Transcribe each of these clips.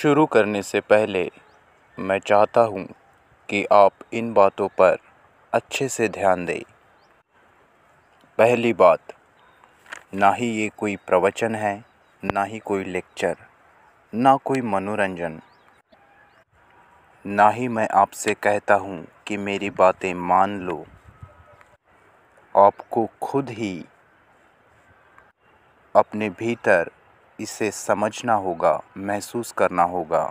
शुरू करने से पहले मैं चाहता हूँ कि आप इन बातों पर अच्छे से ध्यान दें पहली बात ना ही ये कोई प्रवचन है ना ही कोई लेक्चर ना कोई मनोरंजन ना ही मैं आपसे कहता हूँ कि मेरी बातें मान लो आपको खुद ही अपने भीतर इसे समझना होगा महसूस करना होगा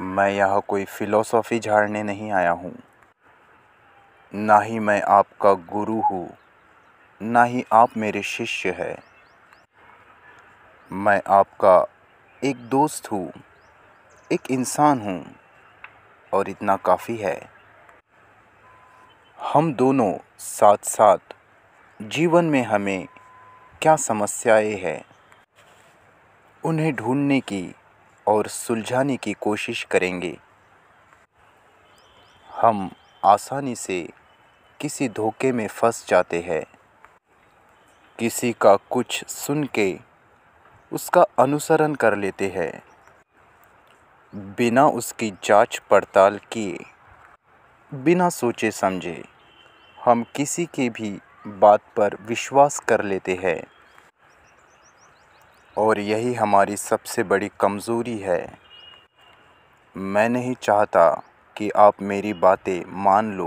मैं यह कोई फ़िलोसॉफ़ी झाड़ने नहीं आया हूँ ना ही मैं आपका गुरु हूँ ना ही आप मेरे शिष्य है मैं आपका एक दोस्त हूँ एक इंसान हूँ और इतना काफ़ी है हम दोनों साथ साथ जीवन में हमें क्या समस्याएं हैं उन्हें ढूंढने की और सुलझाने की कोशिश करेंगे हम आसानी से किसी धोखे में फंस जाते हैं किसी का कुछ सुन के उसका अनुसरण कर लेते हैं बिना उसकी जांच पड़ताल किए बिना सोचे समझे हम किसी के भी बात पर विश्वास कर लेते हैं और यही हमारी सबसे बड़ी कमज़ोरी है मैं नहीं चाहता कि आप मेरी बातें मान लो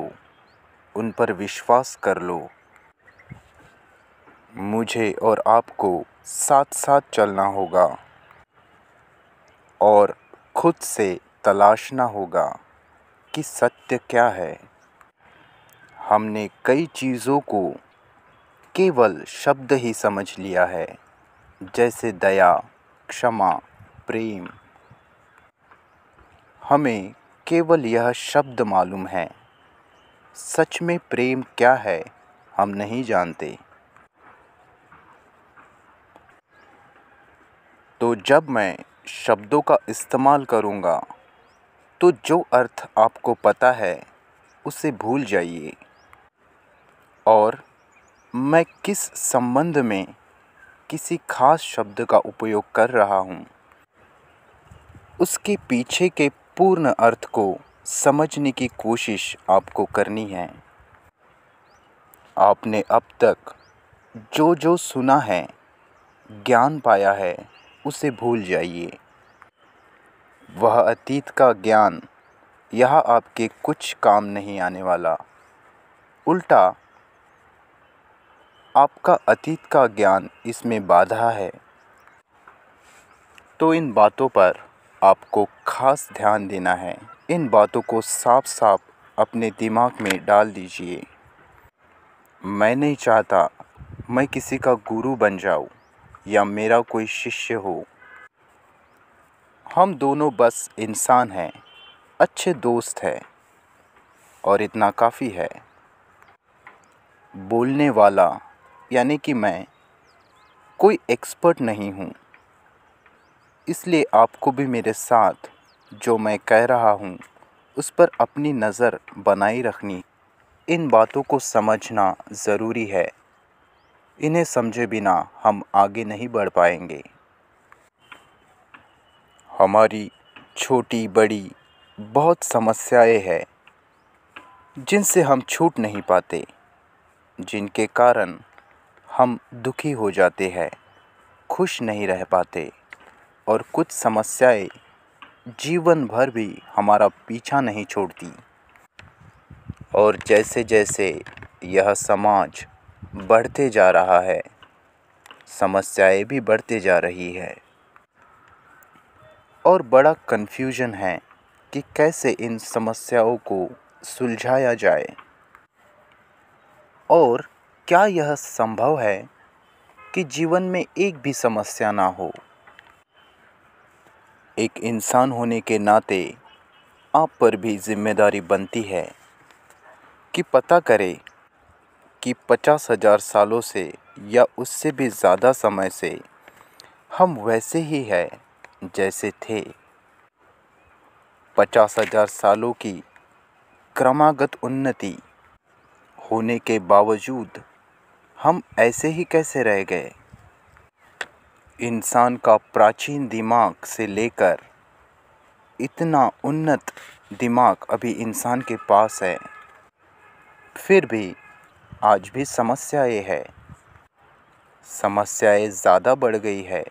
उन पर विश्वास कर लो मुझे और आपको साथ साथ चलना होगा और खुद से तलाशना होगा कि सत्य क्या है हमने कई चीज़ों को केवल शब्द ही समझ लिया है जैसे दया क्षमा प्रेम हमें केवल यह शब्द मालूम है सच में प्रेम क्या है हम नहीं जानते तो जब मैं शब्दों का इस्तेमाल करूँगा तो जो अर्थ आपको पता है उसे भूल जाइए और मैं किस संबंध में किसी खास शब्द का उपयोग कर रहा हूँ उसके पीछे के पूर्ण अर्थ को समझने की कोशिश आपको करनी है आपने अब तक जो जो सुना है ज्ञान पाया है उसे भूल जाइए वह अतीत का ज्ञान यह आपके कुछ काम नहीं आने वाला उल्टा आपका अतीत का ज्ञान इसमें बाधा है तो इन बातों पर आपको खास ध्यान देना है इन बातों को साफ साफ अपने दिमाग में डाल दीजिए मैं नहीं चाहता मैं किसी का गुरु बन जाऊं या मेरा कोई शिष्य हो हम दोनों बस इंसान हैं अच्छे दोस्त हैं और इतना काफ़ी है बोलने वाला यानी कि मैं कोई एक्सपर्ट नहीं हूँ इसलिए आपको भी मेरे साथ जो मैं कह रहा हूँ उस पर अपनी नज़र बनाए रखनी इन बातों को समझना ज़रूरी है इन्हें समझे बिना हम आगे नहीं बढ़ पाएंगे हमारी छोटी बड़ी बहुत समस्याएं हैं जिनसे हम छूट नहीं पाते जिनके कारण हम दुखी हो जाते हैं खुश नहीं रह पाते और कुछ समस्याएं जीवन भर भी हमारा पीछा नहीं छोड़ती और जैसे जैसे यह समाज बढ़ते जा रहा है समस्याएं भी बढ़ते जा रही है और बड़ा कन्फ्यूजन है कि कैसे इन समस्याओं को सुलझाया जाए और क्या यह संभव है कि जीवन में एक भी समस्या ना हो एक इंसान होने के नाते आप पर भी जिम्मेदारी बनती है कि पता करें कि पचास हज़ार सालों से या उससे भी ज़्यादा समय से हम वैसे ही हैं जैसे थे पचास हज़ार सालों की क्रमागत उन्नति होने के बावजूद हम ऐसे ही कैसे रह गए इंसान का प्राचीन दिमाग से लेकर इतना उन्नत दिमाग अभी इंसान के पास है फिर भी आज भी समस्याएं है समस्याएं ज़्यादा बढ़ गई है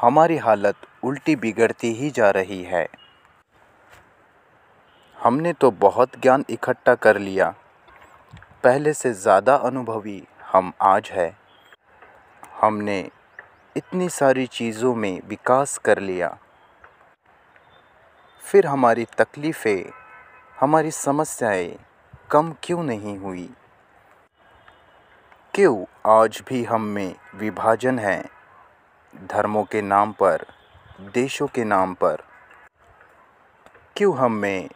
हमारी हालत उल्टी बिगड़ती ही जा रही है हमने तो बहुत ज्ञान इकट्ठा कर लिया पहले से ज़्यादा अनुभवी हम आज है हमने इतनी सारी चीज़ों में विकास कर लिया फिर हमारी तकलीफ़ें हमारी समस्याएं कम क्यों नहीं हुई क्यों आज भी हम में विभाजन है धर्मों के नाम पर देशों के नाम पर क्यों हम में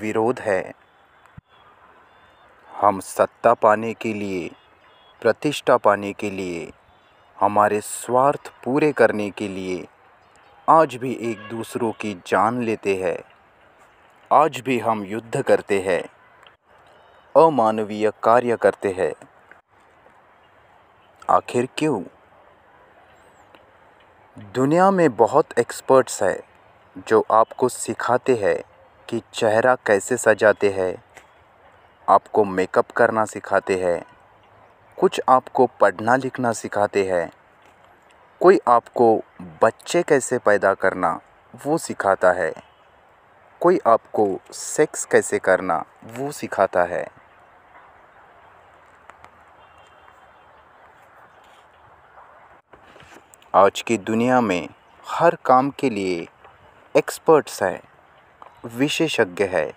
विरोध है हम सत्ता पाने के लिए प्रतिष्ठा पाने के लिए हमारे स्वार्थ पूरे करने के लिए आज भी एक दूसरों की जान लेते हैं आज भी हम युद्ध करते हैं अमानवीय कार्य करते हैं आखिर क्यों दुनिया में बहुत एक्सपर्ट्स हैं जो आपको सिखाते हैं कि चेहरा कैसे सजाते हैं आपको मेकअप करना सिखाते हैं कुछ आपको पढ़ना लिखना सिखाते हैं कोई आपको बच्चे कैसे पैदा करना वो सिखाता है कोई आपको सेक्स कैसे करना वो सिखाता है आज की दुनिया में हर काम के लिए एक्सपर्ट्स हैं विशेषज्ञ है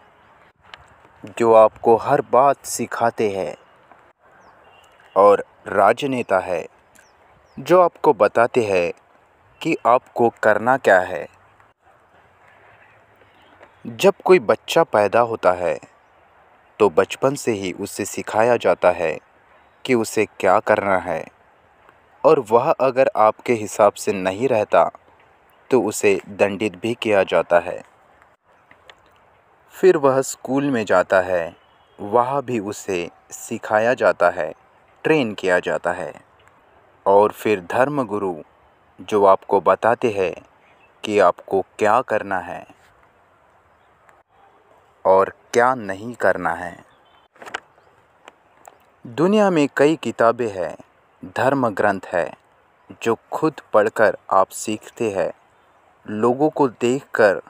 जो आपको हर बात सिखाते हैं और राजनेता है जो आपको बताते हैं कि आपको करना क्या है जब कोई बच्चा पैदा होता है तो बचपन से ही उसे सिखाया जाता है कि उसे क्या करना है और वह अगर आपके हिसाब से नहीं रहता तो उसे दंडित भी किया जाता है फिर वह स्कूल में जाता है वहाँ भी उसे सिखाया जाता है ट्रेन किया जाता है और फिर धर्मगुरु जो आपको बताते हैं कि आपको क्या करना है और क्या नहीं करना है दुनिया में कई किताबें हैं धर्म ग्रंथ है जो खुद पढ़कर आप सीखते हैं लोगों को देखकर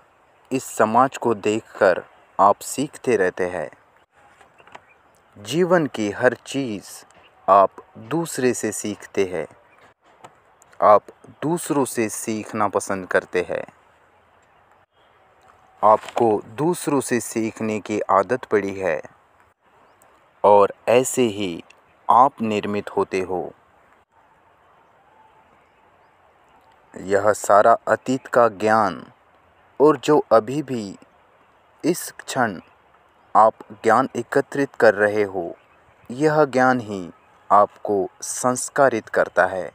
इस समाज को देखकर आप सीखते रहते हैं जीवन की हर चीज़ आप दूसरे से सीखते हैं आप दूसरों से सीखना पसंद करते हैं आपको दूसरों से सीखने की आदत पड़ी है और ऐसे ही आप निर्मित होते हो यह सारा अतीत का ज्ञान और जो अभी भी इस क्षण आप ज्ञान एकत्रित कर रहे हो यह ज्ञान ही आपको संस्कारित करता है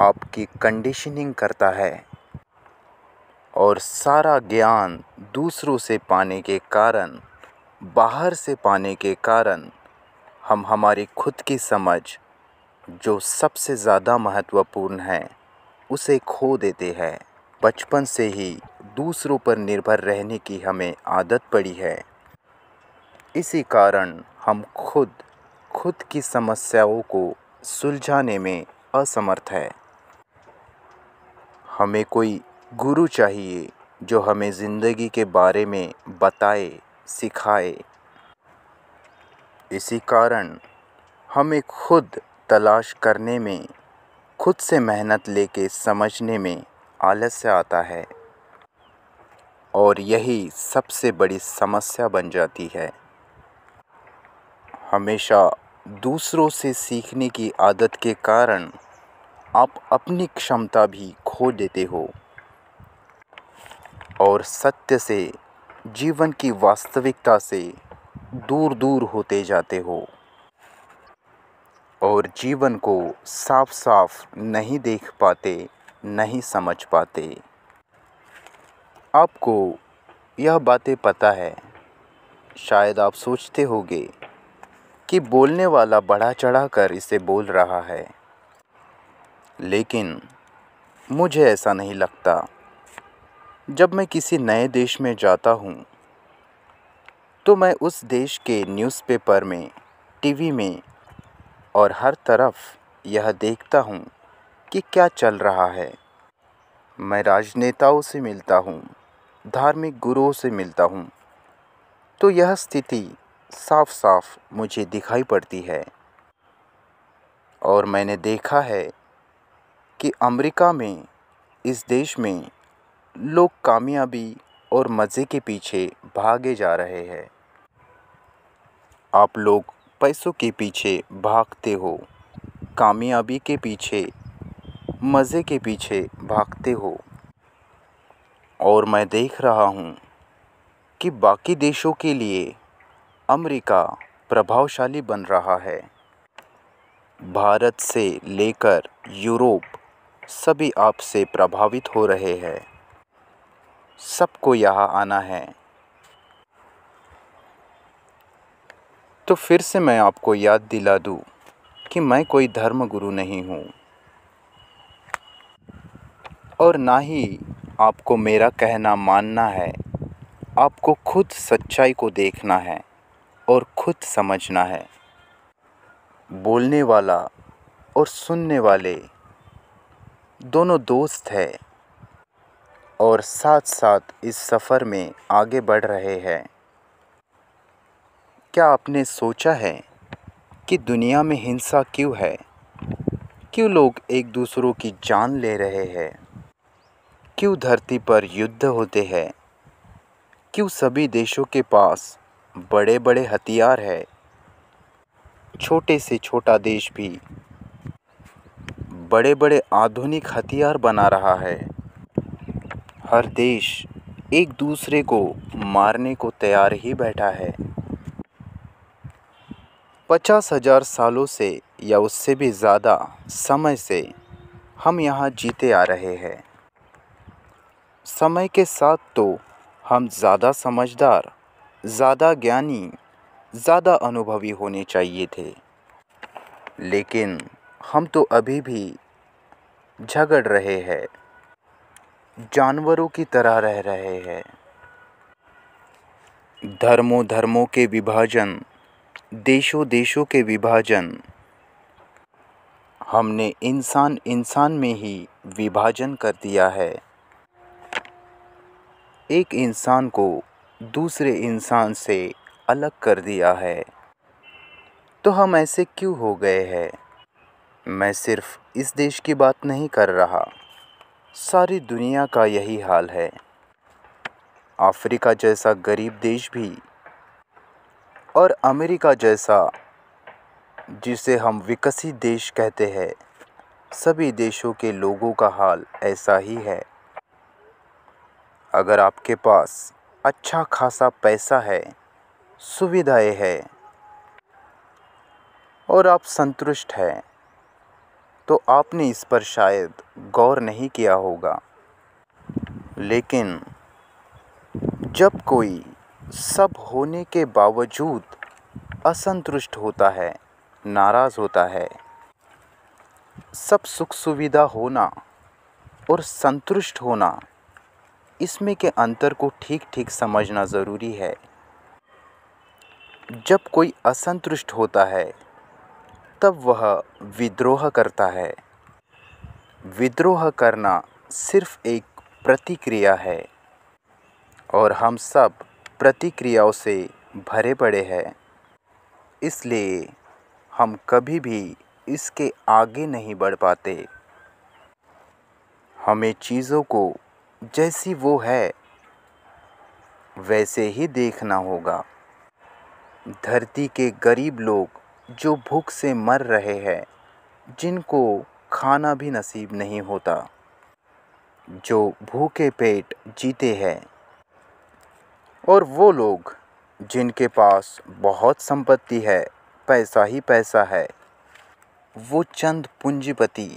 आपकी कंडीशनिंग करता है और सारा ज्ञान दूसरों से पाने के कारण बाहर से पाने के कारण हम हमारी खुद की समझ जो सबसे ज़्यादा महत्वपूर्ण है उसे खो देते हैं बचपन से ही दूसरों पर निर्भर रहने की हमें आदत पड़ी है इसी कारण हम खुद खुद की समस्याओं को सुलझाने में असमर्थ है हमें कोई गुरु चाहिए जो हमें ज़िंदगी के बारे में बताए सिखाए इसी कारण हमें खुद तलाश करने में खुद से मेहनत लेके समझने में आलस्य आता है और यही सबसे बड़ी समस्या बन जाती है हमेशा दूसरों से सीखने की आदत के कारण आप अपनी क्षमता भी खो देते हो और सत्य से जीवन की वास्तविकता से दूर दूर होते जाते हो और जीवन को साफ साफ नहीं देख पाते नहीं समझ पाते आपको यह बातें पता है शायद आप सोचते होंगे कि बोलने वाला बढ़ा चढ़ा कर इसे बोल रहा है लेकिन मुझे ऐसा नहीं लगता जब मैं किसी नए देश में जाता हूँ तो मैं उस देश के न्यूज़पेपर में टीवी में और हर तरफ यह देखता हूँ कि क्या चल रहा है मैं राजनेताओं से मिलता हूँ धार्मिक गुरुओं से मिलता हूँ तो यह स्थिति साफ साफ मुझे दिखाई पड़ती है और मैंने देखा है कि अमेरिका में इस देश में लोग कामयाबी और मज़े के पीछे भागे जा रहे हैं आप लोग पैसों के पीछे भागते हो कामयाबी के पीछे मज़े के पीछे भागते हो और मैं देख रहा हूँ कि बाकी देशों के लिए अमेरिका प्रभावशाली बन रहा है भारत से लेकर यूरोप सभी आपसे प्रभावित हो रहे हैं सबको यहाँ आना है तो फिर से मैं आपको याद दिला दूँ कि मैं कोई धर्म गुरु नहीं हूँ और ना ही आपको मेरा कहना मानना है आपको खुद सच्चाई को देखना है और खुद समझना है बोलने वाला और सुनने वाले दोनों दोस्त है और साथ साथ इस सफ़र में आगे बढ़ रहे हैं क्या आपने सोचा है कि दुनिया में हिंसा क्यों है क्यों लोग एक दूसरों की जान ले रहे हैं क्यों धरती पर युद्ध होते हैं क्यों सभी देशों के पास बड़े बड़े हथियार है छोटे से छोटा देश भी बड़े बड़े आधुनिक हथियार बना रहा है हर देश एक दूसरे को मारने को तैयार ही बैठा है पचास हजार सालों से या उससे भी ज़्यादा समय से हम यहाँ जीते आ रहे हैं समय के साथ तो हम ज़्यादा समझदार ज़्यादा ज्ञानी ज़्यादा अनुभवी होने चाहिए थे लेकिन हम तो अभी भी झगड़ रहे हैं जानवरों की तरह रह रहे हैं धर्मों धर्मों के विभाजन देशों देशों के विभाजन हमने इंसान इंसान में ही विभाजन कर दिया है एक इंसान को दूसरे इंसान से अलग कर दिया है तो हम ऐसे क्यों हो गए हैं मैं सिर्फ इस देश की बात नहीं कर रहा सारी दुनिया का यही हाल है अफ्रीका जैसा गरीब देश भी और अमेरिका जैसा जिसे हम विकसित देश कहते हैं सभी देशों के लोगों का हाल ऐसा ही है अगर आपके पास अच्छा खासा पैसा है सुविधाएं है और आप संतुष्ट हैं तो आपने इस पर शायद गौर नहीं किया होगा लेकिन जब कोई सब होने के बावजूद असंतुष्ट होता है नाराज़ होता है सब सुख सुविधा होना और संतुष्ट होना इसमें के अंतर को ठीक ठीक समझना ज़रूरी है जब कोई असंतुष्ट होता है तब वह विद्रोह करता है विद्रोह करना सिर्फ एक प्रतिक्रिया है और हम सब प्रतिक्रियाओं से भरे पड़े हैं इसलिए हम कभी भी इसके आगे नहीं बढ़ पाते हमें चीज़ों को जैसी वो है वैसे ही देखना होगा धरती के गरीब लोग जो भूख से मर रहे हैं जिनको खाना भी नसीब नहीं होता जो भूखे पेट जीते हैं और वो लोग जिनके पास बहुत संपत्ति है पैसा ही पैसा है वो चंद पूंजीपति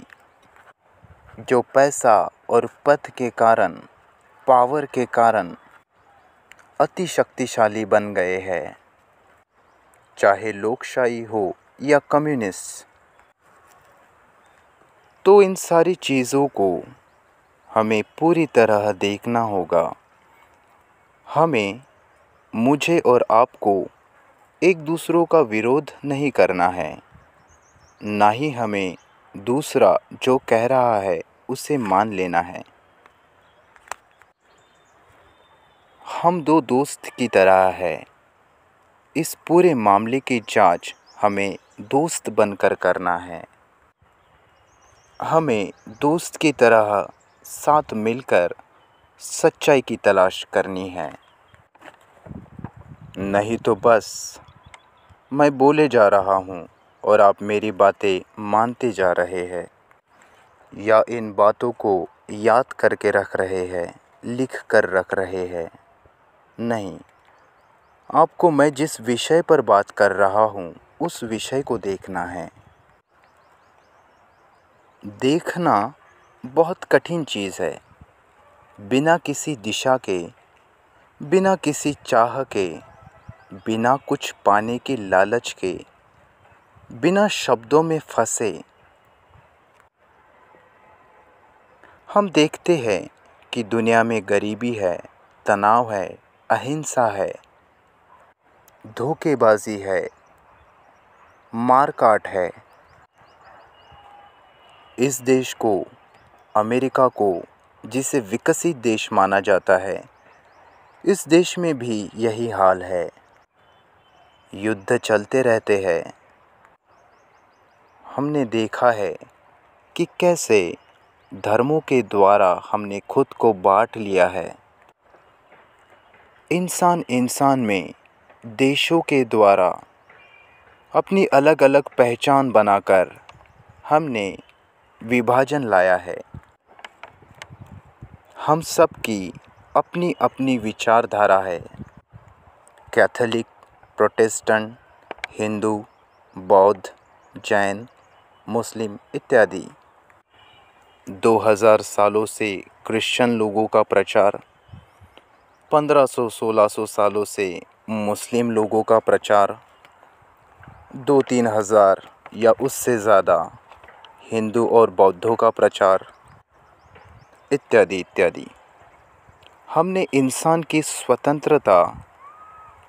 जो पैसा और पथ के कारण पावर के कारण अति शक्तिशाली बन गए हैं चाहे लोकशाही हो या कम्युनिस्ट तो इन सारी चीज़ों को हमें पूरी तरह देखना होगा हमें मुझे और आपको एक दूसरों का विरोध नहीं करना है ना ही हमें दूसरा जो कह रहा है उसे मान लेना है हम दो दोस्त की तरह है इस पूरे मामले की जांच हमें दोस्त बनकर करना है हमें दोस्त की तरह साथ मिलकर सच्चाई की तलाश करनी है नहीं तो बस मैं बोले जा रहा हूँ और आप मेरी बातें मानते जा रहे हैं या इन बातों को याद करके रख रहे हैं लिख कर रख रहे हैं नहीं आपको मैं जिस विषय पर बात कर रहा हूँ उस विषय को देखना है देखना बहुत कठिन चीज़ है बिना किसी दिशा के बिना किसी चाह के बिना कुछ पाने के लालच के बिना शब्दों में फंसे हम देखते हैं कि दुनिया में गरीबी है तनाव है अहिंसा है धोखेबाजी है मारकाट है इस देश को अमेरिका को जिसे विकसित देश माना जाता है इस देश में भी यही हाल है युद्ध चलते रहते हैं हमने देखा है कि कैसे धर्मों के द्वारा हमने खुद को बांट लिया है इंसान इंसान में देशों के द्वारा अपनी अलग अलग पहचान बनाकर हमने विभाजन लाया है हम सब की अपनी अपनी विचारधारा है कैथोलिक प्रोटेस्टेंट हिंदू बौद्ध जैन मुस्लिम इत्यादि दो हज़ार सालों से क्रिश्चन लोगों का प्रचार पंद्रह सौ सोलह सौ सालों से मुस्लिम लोगों का प्रचार दो तीन हज़ार या उससे ज़्यादा हिंदू और बौद्धों का प्रचार इत्यादि इत्यादि हमने इंसान की स्वतंत्रता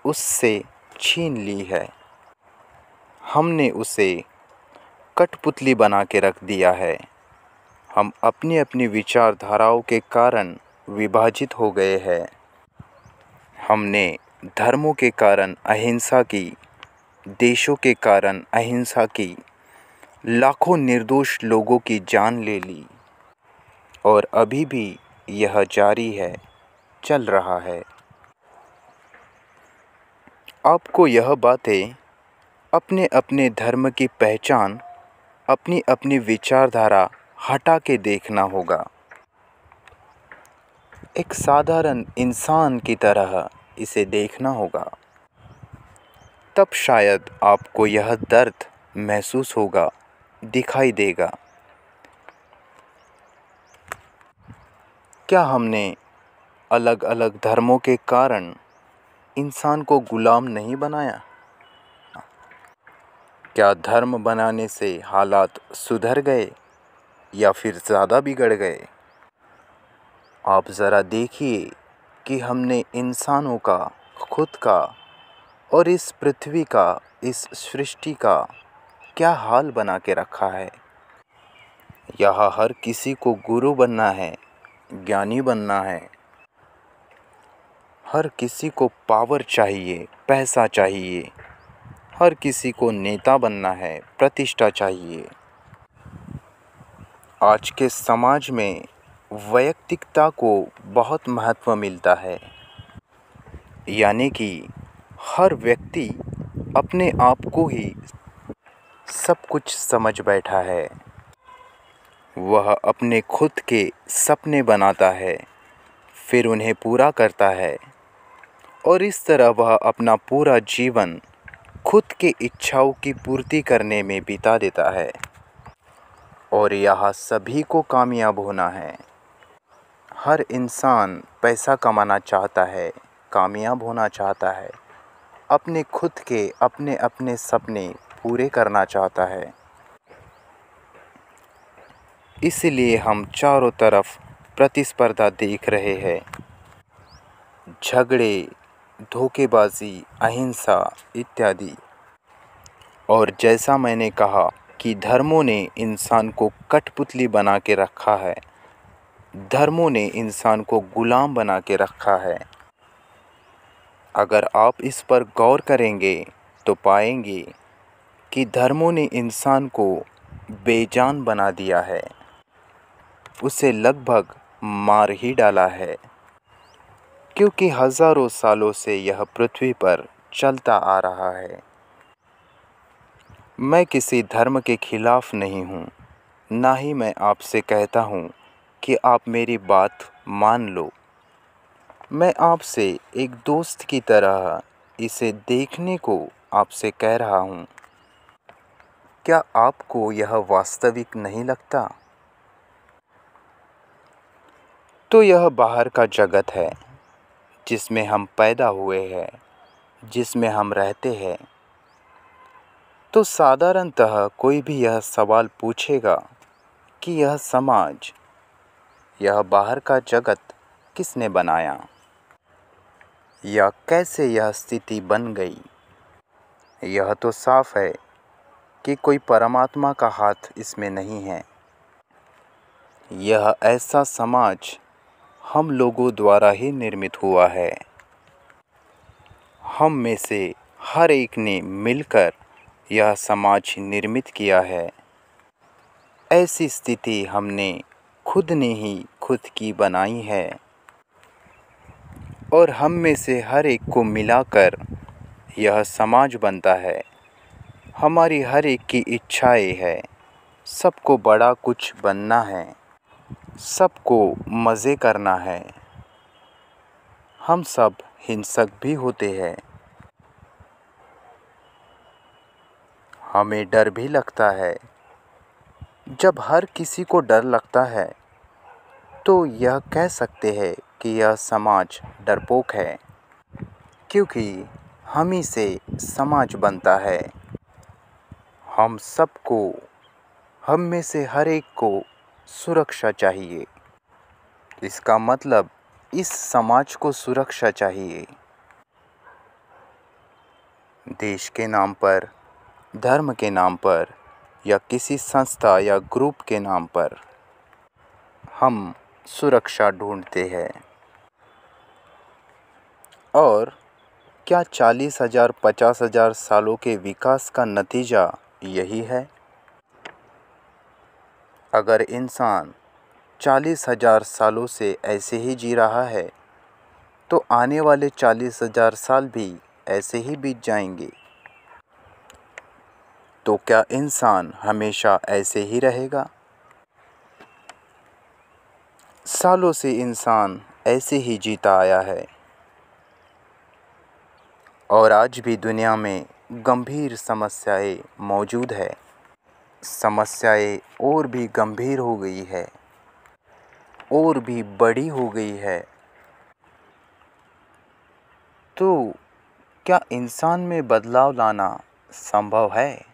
उससे छीन ली है हमने उसे कठपुतली बना के रख दिया है हम अपनी अपनी विचारधाराओं के कारण विभाजित हो गए हैं हमने धर्मों के कारण अहिंसा की देशों के कारण अहिंसा की लाखों निर्दोष लोगों की जान ले ली और अभी भी यह जारी है चल रहा है आपको यह बातें अपने अपने धर्म की पहचान अपनी अपनी विचारधारा हटा के देखना होगा एक साधारण इंसान की तरह इसे देखना होगा तब शायद आपको यह दर्द महसूस होगा दिखाई देगा क्या हमने अलग अलग धर्मों के कारण इंसान को गुलाम नहीं बनाया क्या धर्म बनाने से हालात सुधर गए या फिर ज़्यादा बिगड़ गए आप ज़रा देखिए कि हमने इंसानों का खुद का और इस पृथ्वी का इस सृष्टि का क्या हाल बना के रखा है यह हर किसी को गुरु बनना है ज्ञानी बनना है हर किसी को पावर चाहिए पैसा चाहिए हर किसी को नेता बनना है प्रतिष्ठा चाहिए आज के समाज में वैयक्तिकता को बहुत महत्व मिलता है यानी कि हर व्यक्ति अपने आप को ही सब कुछ समझ बैठा है वह अपने खुद के सपने बनाता है फिर उन्हें पूरा करता है और इस तरह वह अपना पूरा जीवन खुद के इच्छाओं की पूर्ति करने में बिता देता है और यह सभी को कामयाब होना है हर इंसान पैसा कमाना चाहता है कामयाब होना चाहता है अपने खुद के अपने अपने सपने पूरे करना चाहता है इसलिए हम चारों तरफ प्रतिस्पर्धा देख रहे हैं झगड़े धोखेबाजी अहिंसा इत्यादि और जैसा मैंने कहा कि धर्मों ने इंसान को कठपुतली बना के रखा है धर्मों ने इंसान को गुलाम बना के रखा है अगर आप इस पर गौर करेंगे तो पाएंगे कि धर्मों ने इंसान को बेजान बना दिया है उसे लगभग मार ही डाला है क्योंकि हज़ारों सालों से यह पृथ्वी पर चलता आ रहा है मैं किसी धर्म के खिलाफ़ नहीं हूँ ना ही मैं आपसे कहता हूँ कि आप मेरी बात मान लो मैं आपसे एक दोस्त की तरह इसे देखने को आपसे कह रहा हूँ क्या आपको यह वास्तविक नहीं लगता तो यह बाहर का जगत है जिसमें हम पैदा हुए हैं जिसमें हम रहते हैं तो साधारणतः कोई भी यह सवाल पूछेगा कि यह समाज यह बाहर का जगत किसने बनाया या कैसे यह स्थिति बन गई यह तो साफ है कि कोई परमात्मा का हाथ इसमें नहीं है यह ऐसा समाज हम लोगों द्वारा ही निर्मित हुआ है हम में से हर एक ने मिलकर यह समाज निर्मित किया है ऐसी स्थिति हमने खुद ने ही खुद की बनाई है और हम में से हर एक को मिलाकर यह समाज बनता है हमारी हर एक की इच्छाएं है सबको बड़ा कुछ बनना है सबको मज़े करना है हम सब हिंसक भी होते हैं हमें डर भी लगता है जब हर किसी को डर लगता है तो यह कह सकते हैं कि यह समाज डरपोक है क्योंकि हम ही से समाज बनता है हम सबको हम में से हर एक को सुरक्षा चाहिए इसका मतलब इस समाज को सुरक्षा चाहिए देश के नाम पर धर्म के नाम पर या किसी संस्था या ग्रुप के नाम पर हम सुरक्षा ढूंढते हैं और क्या चालीस हज़ार पचास हज़ार सालों के विकास का नतीजा यही है अगर इंसान चालीस हज़ार सालों से ऐसे ही जी रहा है तो आने वाले चालीस हज़ार साल भी ऐसे ही बीत जाएंगे तो क्या इंसान हमेशा ऐसे ही रहेगा सालों से इंसान ऐसे ही जीता आया है और आज भी दुनिया में गंभीर समस्याएं मौजूद है समस्याएं और भी गंभीर हो गई है और भी बड़ी हो गई है तो क्या इंसान में बदलाव लाना संभव है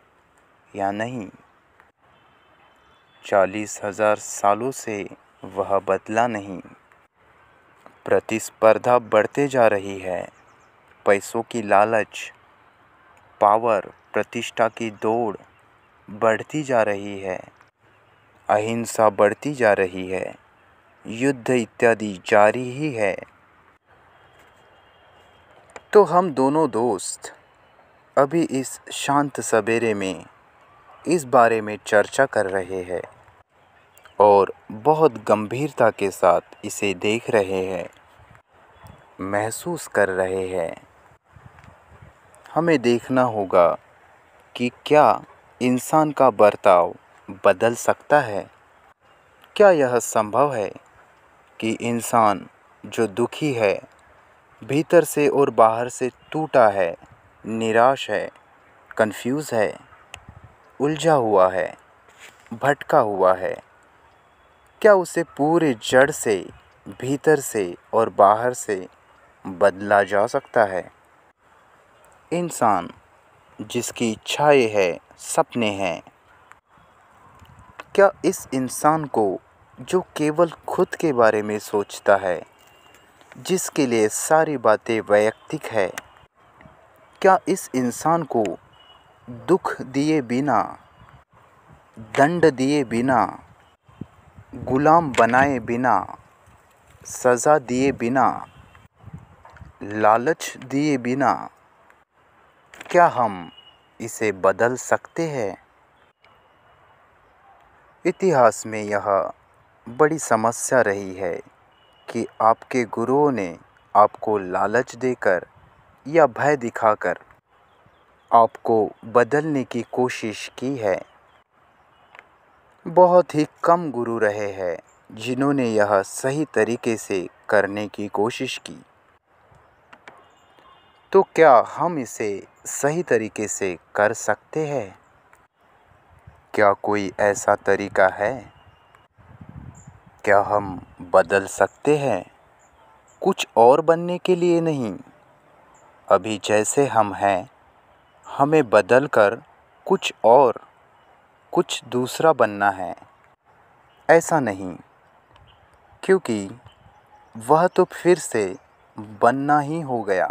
या नहीं चालीस हजार सालों से वह बदला नहीं प्रतिस्पर्धा बढ़ते जा रही है पैसों की लालच पावर प्रतिष्ठा की दौड़ बढ़ती जा रही है अहिंसा बढ़ती जा रही है युद्ध इत्यादि जारी ही है तो हम दोनों दोस्त अभी इस शांत सवेरे में इस बारे में चर्चा कर रहे हैं और बहुत गंभीरता के साथ इसे देख रहे हैं महसूस कर रहे हैं हमें देखना होगा कि क्या इंसान का बर्ताव बदल सकता है क्या यह संभव है कि इंसान जो दुखी है भीतर से और बाहर से टूटा है निराश है कंफ्यूज है उलझा हुआ है भटका हुआ है क्या उसे पूरे जड़ से भीतर से और बाहर से बदला जा सकता है इंसान जिसकी इच्छाएं हैं सपने हैं क्या इस इंसान को जो केवल खुद के बारे में सोचता है जिसके लिए सारी बातें वैयक्तिक है क्या इस इंसान को दुख दिए बिना दंड दिए बिना गुलाम बनाए बिना सज़ा दिए बिना लालच दिए बिना क्या हम इसे बदल सकते हैं इतिहास में यह बड़ी समस्या रही है कि आपके गुरुओं ने आपको लालच देकर या भय दिखाकर आपको बदलने की कोशिश की है बहुत ही कम गुरु रहे हैं जिन्होंने यह सही तरीके से करने की कोशिश की तो क्या हम इसे सही तरीके से कर सकते हैं क्या कोई ऐसा तरीका है क्या हम बदल सकते हैं कुछ और बनने के लिए नहीं अभी जैसे हम हैं हमें बदल कर कुछ और कुछ दूसरा बनना है ऐसा नहीं क्योंकि वह तो फिर से बनना ही हो गया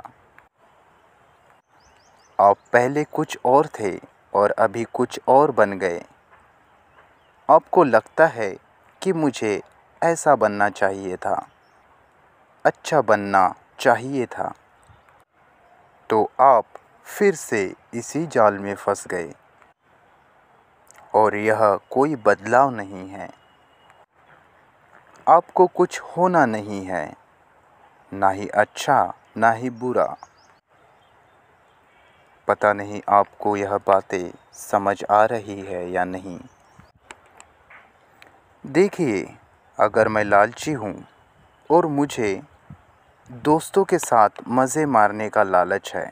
आप पहले कुछ और थे और अभी कुछ और बन गए आपको लगता है कि मुझे ऐसा बनना चाहिए था अच्छा बनना चाहिए था तो आप फिर से इसी जाल में फंस गए और यह कोई बदलाव नहीं है आपको कुछ होना नहीं है ना ही अच्छा ना ही बुरा पता नहीं आपको यह बातें समझ आ रही है या नहीं देखिए अगर मैं लालची हूँ और मुझे दोस्तों के साथ मज़े मारने का लालच है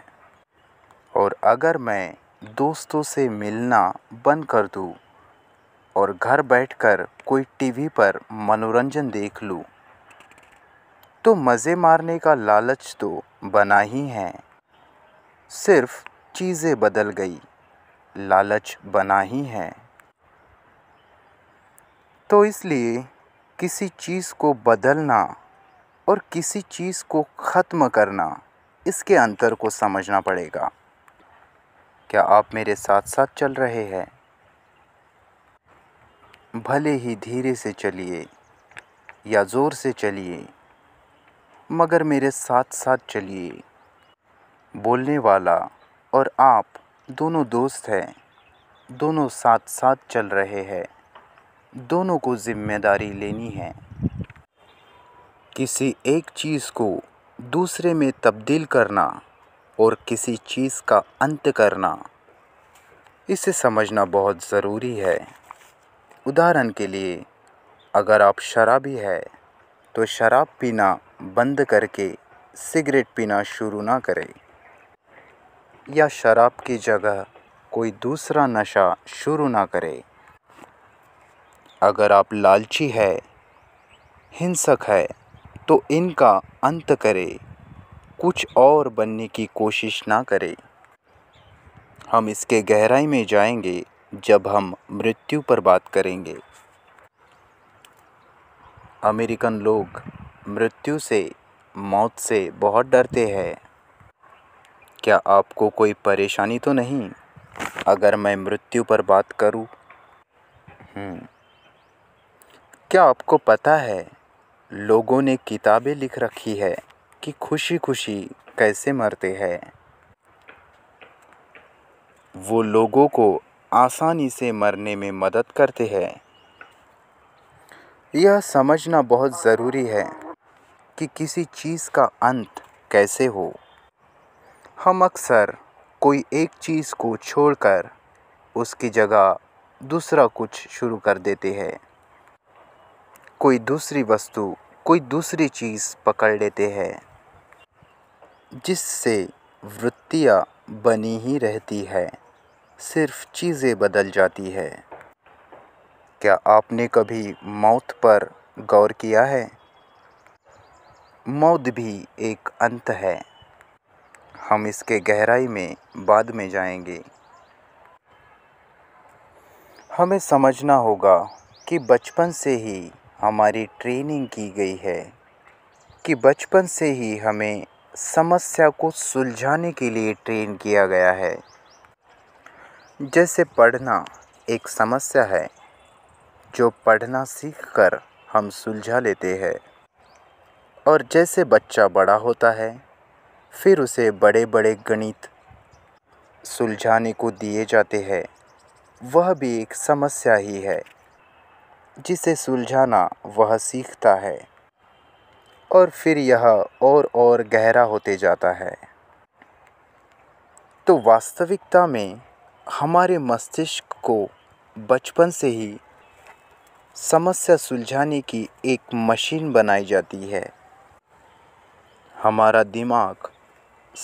और अगर मैं दोस्तों से मिलना बंद कर दूँ और घर बैठकर कोई टी वी पर मनोरंजन देख लूँ तो मज़े मारने का लालच तो बना ही है सिर्फ चीज़ें बदल गई लालच बना ही है तो इसलिए किसी चीज़ को बदलना और किसी चीज़ को ख़त्म करना इसके अंतर को समझना पड़ेगा क्या आप मेरे साथ साथ चल रहे हैं भले ही धीरे से चलिए या ज़ोर से चलिए मगर मेरे साथ साथ चलिए बोलने वाला और आप दोनों दोस्त हैं दोनों साथ साथ चल रहे हैं दोनों को जिम्मेदारी लेनी है किसी एक चीज़ को दूसरे में तब्दील करना और किसी चीज़ का अंत करना इसे समझना बहुत ज़रूरी है उदाहरण के लिए अगर आप शराबी है तो शराब पीना बंद करके सिगरेट पीना शुरू ना करें या शराब की जगह कोई दूसरा नशा शुरू ना करे अगर आप लालची है हिंसक है तो इनका अंत करें कुछ और बनने की कोशिश ना करें हम इसके गहराई में जाएंगे जब हम मृत्यु पर बात करेंगे अमेरिकन लोग मृत्यु से मौत से बहुत डरते हैं क्या आपको कोई परेशानी तो नहीं अगर मैं मृत्यु पर बात करूं? हम्म। क्या आपको पता है लोगों ने किताबें लिख रखी है कि खुशी खुशी कैसे मरते हैं वो लोगों को आसानी से मरने में मदद करते हैं यह समझना बहुत ज़रूरी है कि किसी चीज़ का अंत कैसे हो हम अक्सर कोई एक चीज़ को छोड़कर उसकी जगह दूसरा कुछ शुरू कर देते हैं कोई दूसरी वस्तु कोई दूसरी चीज़ पकड़ लेते हैं जिससे वृत्तियाँ बनी ही रहती है सिर्फ चीज़ें बदल जाती है क्या आपने कभी मौत पर गौर किया है मौत भी एक अंत है हम इसके गहराई में बाद में जाएंगे हमें समझना होगा कि बचपन से ही हमारी ट्रेनिंग की गई है कि बचपन से ही हमें समस्या को सुलझाने के लिए ट्रेन किया गया है जैसे पढ़ना एक समस्या है जो पढ़ना सीखकर हम सुलझा लेते हैं और जैसे बच्चा बड़ा होता है फिर उसे बड़े बड़े गणित सुलझाने को दिए जाते हैं वह भी एक समस्या ही है जिसे सुलझाना वह सीखता है और फिर यह और और गहरा होते जाता है तो वास्तविकता में हमारे मस्तिष्क को बचपन से ही समस्या सुलझाने की एक मशीन बनाई जाती है हमारा दिमाग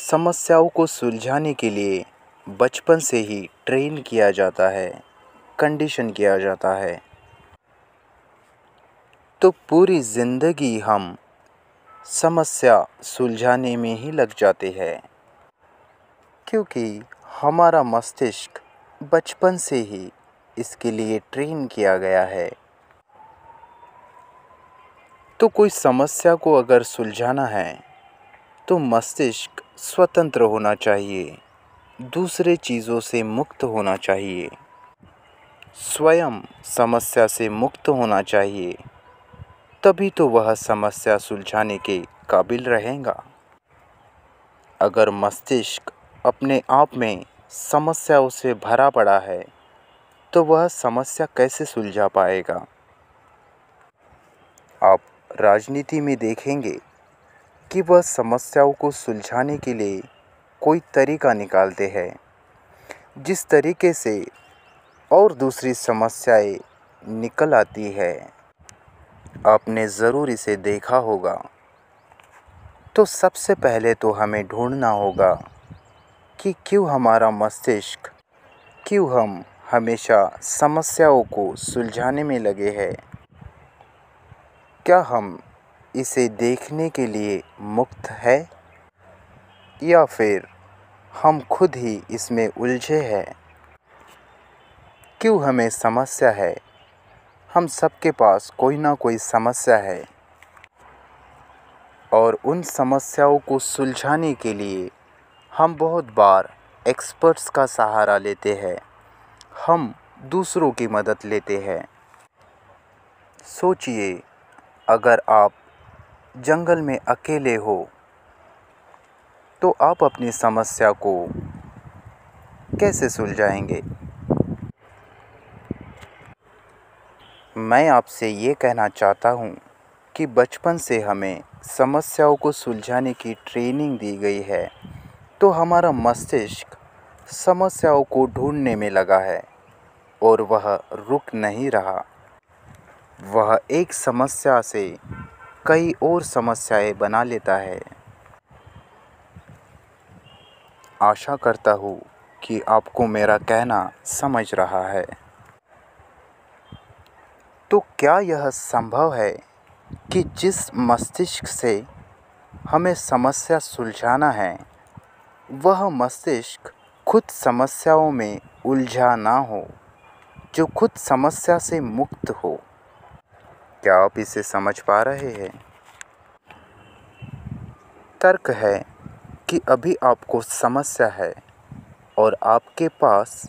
समस्याओं को सुलझाने के लिए बचपन से ही ट्रेन किया जाता है कंडीशन किया जाता है तो पूरी ज़िंदगी हम समस्या सुलझाने में ही लग जाते हैं क्योंकि हमारा मस्तिष्क बचपन से ही इसके लिए ट्रेन किया गया है तो कोई समस्या को अगर सुलझाना है तो मस्तिष्क स्वतंत्र होना चाहिए दूसरे चीज़ों से मुक्त होना चाहिए स्वयं समस्या से मुक्त होना चाहिए तभी तो वह समस्या सुलझाने के काबिल रहेगा अगर मस्तिष्क अपने आप में समस्याओं से भरा पड़ा है तो वह समस्या कैसे सुलझा पाएगा आप राजनीति में देखेंगे कि वह समस्याओं को सुलझाने के लिए कोई तरीका निकालते हैं जिस तरीके से और दूसरी समस्याएं निकल आती है आपने ज़रूर इसे देखा होगा तो सबसे पहले तो हमें ढूंढना होगा कि क्यों हमारा मस्तिष्क क्यों हम हमेशा समस्याओं को सुलझाने में लगे हैं क्या हम इसे देखने के लिए मुक्त है या फिर हम खुद ही इसमें उलझे हैं क्यों हमें समस्या है हम सबके पास कोई ना कोई समस्या है और उन समस्याओं को सुलझाने के लिए हम बहुत बार एक्सपर्ट्स का सहारा लेते हैं हम दूसरों की मदद लेते हैं सोचिए अगर आप जंगल में अकेले हो तो आप अपनी समस्या को कैसे सुलझाएंगे मैं आपसे ये कहना चाहता हूँ कि बचपन से हमें समस्याओं को सुलझाने की ट्रेनिंग दी गई है तो हमारा मस्तिष्क समस्याओं को ढूंढने में लगा है और वह रुक नहीं रहा वह एक समस्या से कई और समस्याएं बना लेता है आशा करता हूँ कि आपको मेरा कहना समझ रहा है तो क्या यह संभव है कि जिस मस्तिष्क से हमें समस्या सुलझाना है वह मस्तिष्क खुद समस्याओं में उलझा ना हो जो खुद समस्या से मुक्त हो क्या आप इसे समझ पा रहे हैं तर्क है कि अभी आपको समस्या है और आपके पास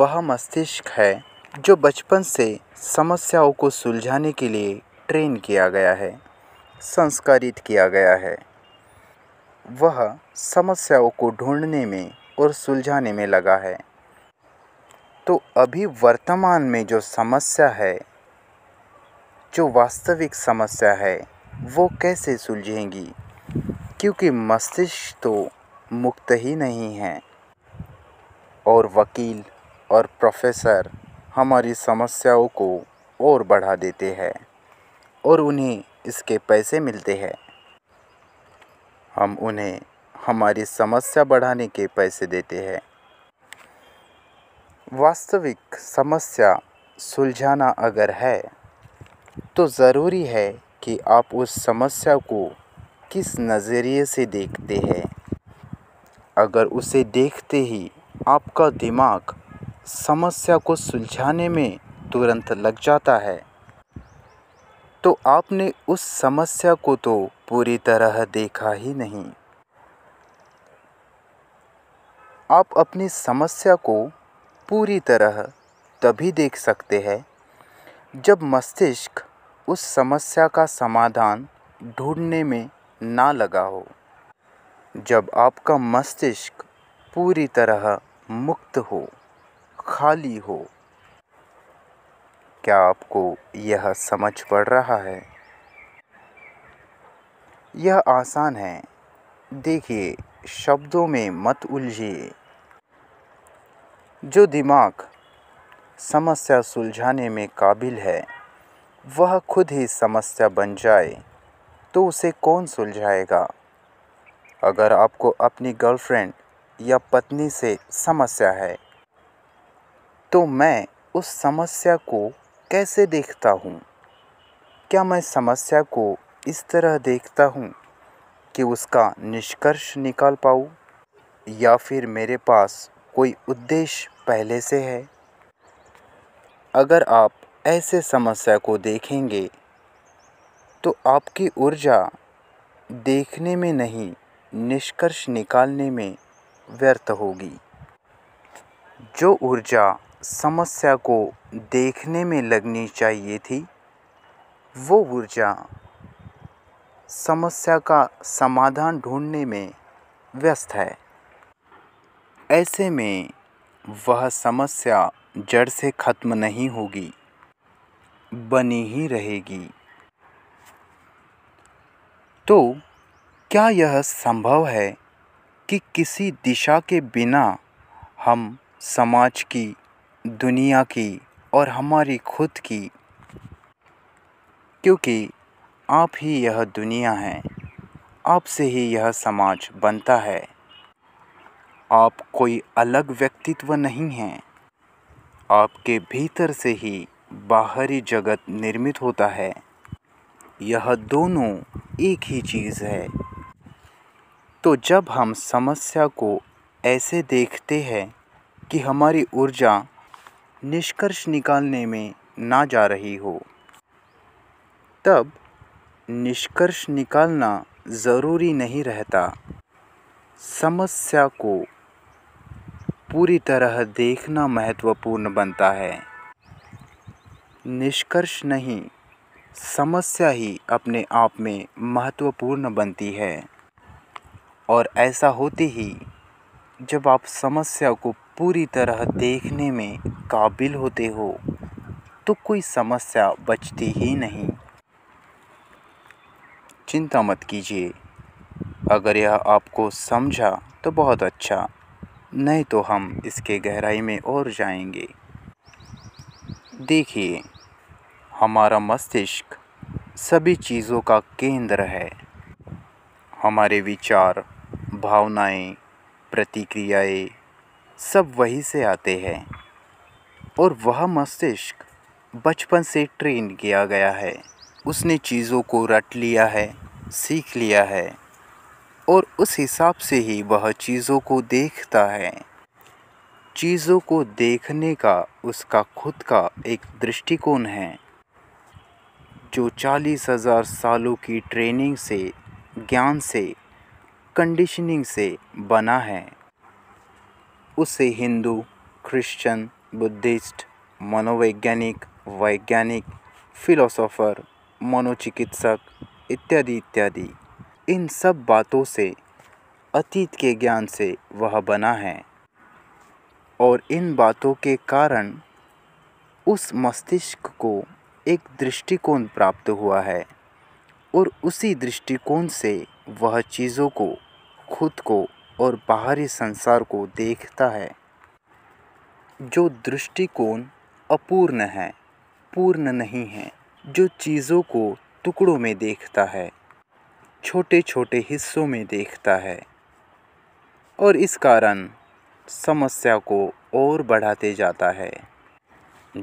वह मस्तिष्क है जो बचपन से समस्याओं को सुलझाने के लिए ट्रेन किया गया है संस्कारित किया गया है वह समस्याओं को ढूंढने में और सुलझाने में लगा है तो अभी वर्तमान में जो समस्या है जो वास्तविक समस्या है वो कैसे सुलझेंगी क्योंकि मस्तिष्क तो मुक्त ही नहीं है और वकील और प्रोफेसर हमारी समस्याओं को और बढ़ा देते हैं और उन्हें इसके पैसे मिलते हैं हम उन्हें हमारी समस्या बढ़ाने के पैसे देते हैं वास्तविक समस्या सुलझाना अगर है तो ज़रूरी है कि आप उस समस्या को किस नज़रिए से देखते हैं अगर उसे देखते ही आपका दिमाग समस्या को सुलझाने में तुरंत लग जाता है तो आपने उस समस्या को तो पूरी तरह देखा ही नहीं आप अपनी समस्या को पूरी तरह तभी देख सकते हैं जब मस्तिष्क उस समस्या का समाधान ढूंढने में ना लगा हो जब आपका मस्तिष्क पूरी तरह मुक्त हो खाली हो क्या आपको यह समझ पड़ रहा है यह आसान है देखिए शब्दों में मत उलझिए जो दिमाग समस्या सुलझाने में काबिल है वह खुद ही समस्या बन जाए तो उसे कौन सुलझाएगा अगर आपको अपनी गर्लफ्रेंड या पत्नी से समस्या है तो मैं उस समस्या को कैसे देखता हूँ क्या मैं समस्या को इस तरह देखता हूँ कि उसका निष्कर्ष निकाल पाऊँ या फिर मेरे पास कोई उद्देश्य पहले से है अगर आप ऐसे समस्या को देखेंगे तो आपकी ऊर्जा देखने में नहीं निष्कर्ष निकालने में व्यर्थ होगी जो ऊर्जा समस्या को देखने में लगनी चाहिए थी वो ऊर्जा समस्या का समाधान ढूंढने में व्यस्त है ऐसे में वह समस्या जड़ से ख़त्म नहीं होगी बनी ही रहेगी तो क्या यह संभव है कि किसी दिशा के बिना हम समाज की दुनिया की और हमारी खुद की क्योंकि आप ही यह दुनिया हैं आपसे ही यह समाज बनता है आप कोई अलग व्यक्तित्व नहीं हैं आपके भीतर से ही बाहरी जगत निर्मित होता है यह दोनों एक ही चीज़ है तो जब हम समस्या को ऐसे देखते हैं कि हमारी ऊर्जा निष्कर्ष निकालने में ना जा रही हो तब निष्कर्ष निकालना ज़रूरी नहीं रहता समस्या को पूरी तरह देखना महत्वपूर्ण बनता है निष्कर्ष नहीं समस्या ही अपने आप में महत्वपूर्ण बनती है और ऐसा होते ही जब आप समस्या को पूरी तरह देखने में काबिल होते हो तो कोई समस्या बचती ही नहीं चिंता मत कीजिए अगर यह आपको समझा तो बहुत अच्छा नहीं तो हम इसके गहराई में और जाएंगे देखिए हमारा मस्तिष्क सभी चीज़ों का केंद्र है हमारे विचार भावनाएं, प्रतिक्रियाएं सब वहीं से आते हैं और वह मस्तिष्क बचपन से ट्रेन किया गया है उसने चीज़ों को रट लिया है सीख लिया है और उस हिसाब से ही वह चीज़ों को देखता है चीज़ों को देखने का उसका खुद का एक दृष्टिकोण है जो चालीस हज़ार सालों की ट्रेनिंग से ज्ञान से कंडीशनिंग से बना है उसे हिंदू क्रिश्चन बुद्धिस्ट मनोवैज्ञानिक वैज्ञानिक फिलोसोफर मनोचिकित्सक इत्यादि इत्यादि इन सब बातों से अतीत के ज्ञान से वह बना है और इन बातों के कारण उस मस्तिष्क को एक दृष्टिकोण प्राप्त हुआ है और उसी दृष्टिकोण से वह चीज़ों को खुद को और बाहरी संसार को देखता है जो दृष्टिकोण अपूर्ण है पूर्ण नहीं है जो चीज़ों को टुकड़ों में देखता है छोटे छोटे हिस्सों में देखता है और इस कारण समस्या को और बढ़ाते जाता है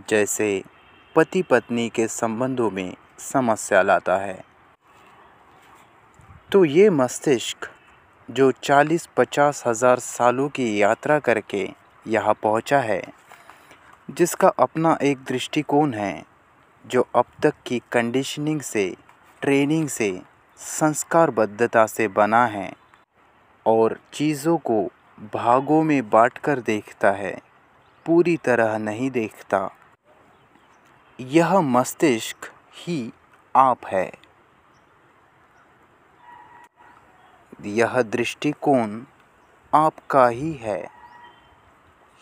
जैसे पति पत्नी के संबंधों में समस्या लाता है तो ये मस्तिष्क जो चालीस पचास हज़ार सालों की यात्रा करके यहाँ पहुँचा है जिसका अपना एक दृष्टिकोण है जो अब तक की कंडीशनिंग से ट्रेनिंग से संस्कारबद्धता से बना है और चीज़ों को भागों में बांटकर देखता है पूरी तरह नहीं देखता यह मस्तिष्क ही आप है यह दृष्टिकोण आपका ही है